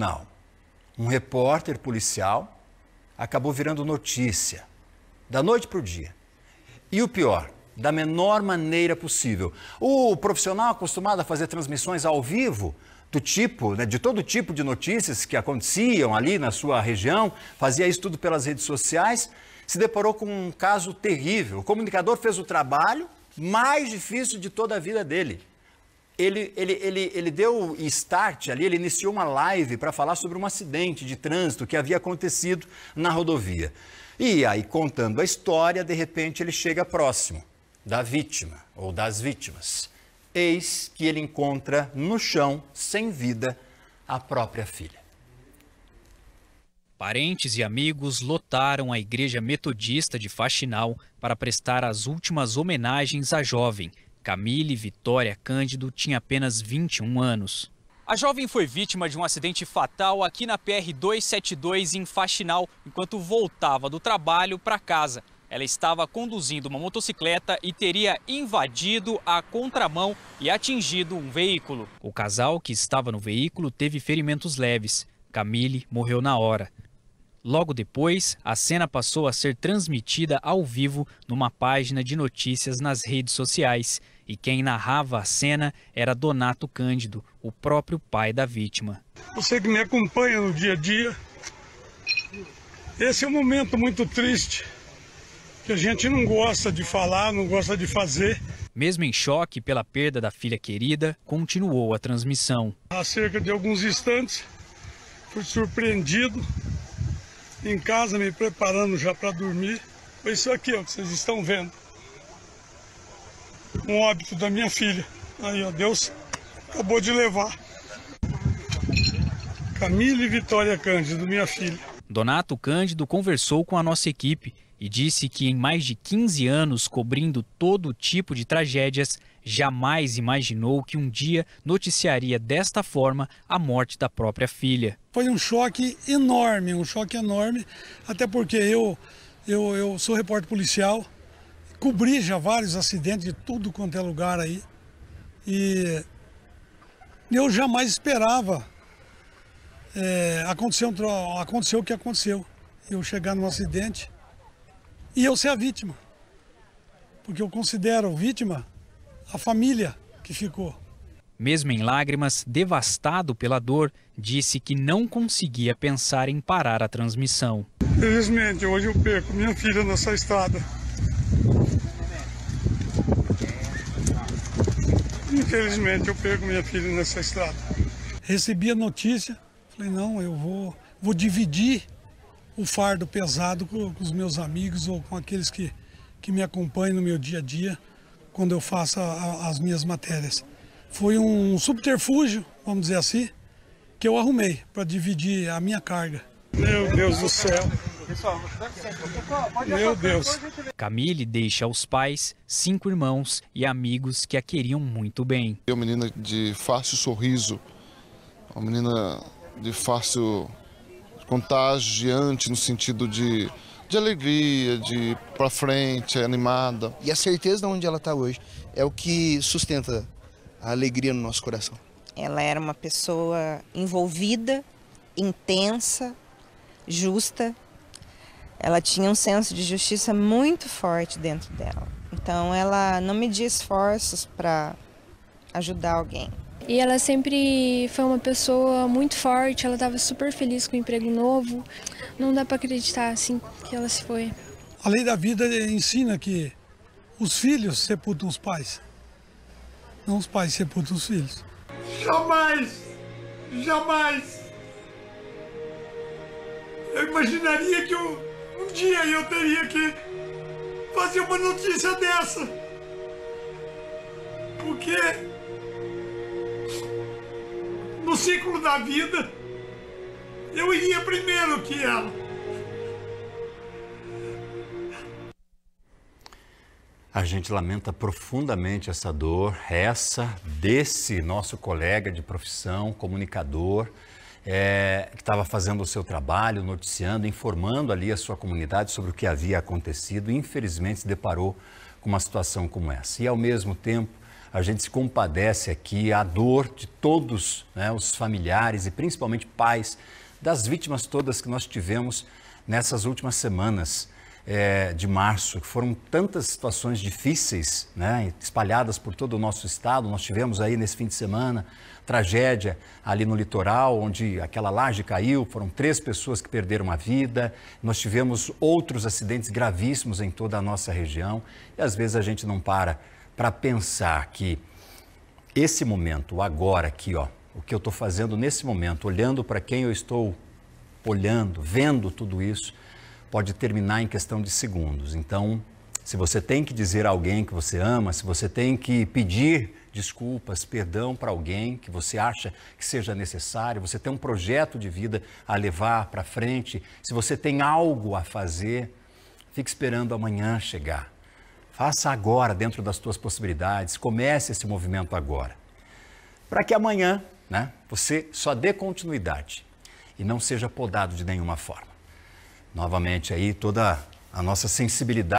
Não. Um repórter policial acabou virando notícia, da noite para o dia. E o pior, da menor maneira possível. O profissional acostumado a fazer transmissões ao vivo, do tipo, né, de todo tipo de notícias que aconteciam ali na sua região, fazia isso tudo pelas redes sociais, se deparou com um caso terrível. O comunicador fez o trabalho mais difícil de toda a vida dele ele, ele, ele, ele deu start ali, ele iniciou uma live para falar sobre um acidente de trânsito que havia acontecido na rodovia. E aí, contando a história, de repente ele chega próximo da vítima ou das vítimas. Eis que ele encontra no chão, sem vida, a própria filha. Parentes e amigos lotaram a igreja metodista de Faxinal para prestar as últimas homenagens à jovem Camille Vitória Cândido tinha apenas 21 anos. A jovem foi vítima de um acidente fatal aqui na PR 272 em Faxinal, enquanto voltava do trabalho para casa. Ela estava conduzindo uma motocicleta e teria invadido a contramão e atingido um veículo. O casal que estava no veículo teve ferimentos leves. Camille morreu na hora. Logo depois, a cena passou a ser transmitida ao vivo numa página de notícias nas redes sociais, e quem narrava a cena era Donato Cândido, o próprio pai da vítima. Você que me acompanha no dia a dia, esse é um momento muito triste que a gente não gosta de falar, não gosta de fazer. Mesmo em choque pela perda da filha querida, continuou a transmissão. Há cerca de alguns instantes, fui surpreendido em casa me preparando já para dormir. Foi isso aqui ó, que vocês estão vendo. Um óbito da minha filha. Aí, ó, Deus acabou de levar. Camila e Vitória Cândido, minha filha. Donato Cândido conversou com a nossa equipe e disse que em mais de 15 anos cobrindo todo tipo de tragédias, jamais imaginou que um dia noticiaria desta forma a morte da própria filha. Foi um choque enorme, um choque enorme, até porque eu, eu, eu sou repórter policial, cobri já vários acidentes de tudo quanto é lugar aí. E eu jamais esperava é, acontecer, acontecer o que aconteceu. Eu chegar num acidente e eu ser a vítima. Porque eu considero vítima a família que ficou. Mesmo em lágrimas, devastado pela dor, disse que não conseguia pensar em parar a transmissão. Felizmente, hoje eu perco minha filha nessa estrada. Infelizmente, eu perco minha filha nessa estrada. Recebi a notícia, falei: não, eu vou, vou dividir o fardo pesado com, com os meus amigos ou com aqueles que, que me acompanham no meu dia a dia quando eu faço a, as minhas matérias. Foi um subterfúgio, vamos dizer assim, que eu arrumei para dividir a minha carga. Meu Deus do céu. Meu Deus. Camille deixa aos pais cinco irmãos e amigos que a queriam muito bem. É uma menina de fácil sorriso, uma menina de fácil contagiante no sentido de de alegria, de para frente, animada. E a certeza de onde ela está hoje é o que sustenta a alegria no nosso coração. Ela era uma pessoa envolvida, intensa, justa. Ela tinha um senso de justiça muito forte dentro dela. Então ela não media esforços para ajudar alguém. E ela sempre foi uma pessoa muito forte, ela estava super feliz com o emprego novo. Não dá para acreditar assim que ela se foi. A lei da vida ensina que os filhos sepultam os pais. Não os pais sepultam os filhos. Jamais! Jamais! Eu imaginaria que eu, um dia eu teria que fazer uma notícia dessa. Porque no ciclo da vida, eu iria primeiro que ela. A gente lamenta profundamente essa dor, essa desse nosso colega de profissão, comunicador, é, que estava fazendo o seu trabalho, noticiando, informando ali a sua comunidade sobre o que havia acontecido, e infelizmente se deparou com uma situação como essa. E ao mesmo tempo, a gente se compadece aqui a dor de todos né, os familiares e principalmente pais das vítimas todas que nós tivemos nessas últimas semanas é, de março, que foram tantas situações difíceis, né, espalhadas por todo o nosso estado. Nós tivemos aí nesse fim de semana tragédia ali no litoral, onde aquela laje caiu, foram três pessoas que perderam a vida. Nós tivemos outros acidentes gravíssimos em toda a nossa região e às vezes a gente não para para pensar que esse momento, agora aqui, ó, o que eu estou fazendo nesse momento, olhando para quem eu estou olhando, vendo tudo isso, pode terminar em questão de segundos. Então, se você tem que dizer a alguém que você ama, se você tem que pedir desculpas, perdão para alguém que você acha que seja necessário, você tem um projeto de vida a levar para frente, se você tem algo a fazer, fique esperando amanhã chegar. Faça agora, dentro das suas possibilidades. Comece esse movimento agora. Para que amanhã né, você só dê continuidade e não seja podado de nenhuma forma. Novamente aí toda a nossa sensibilidade.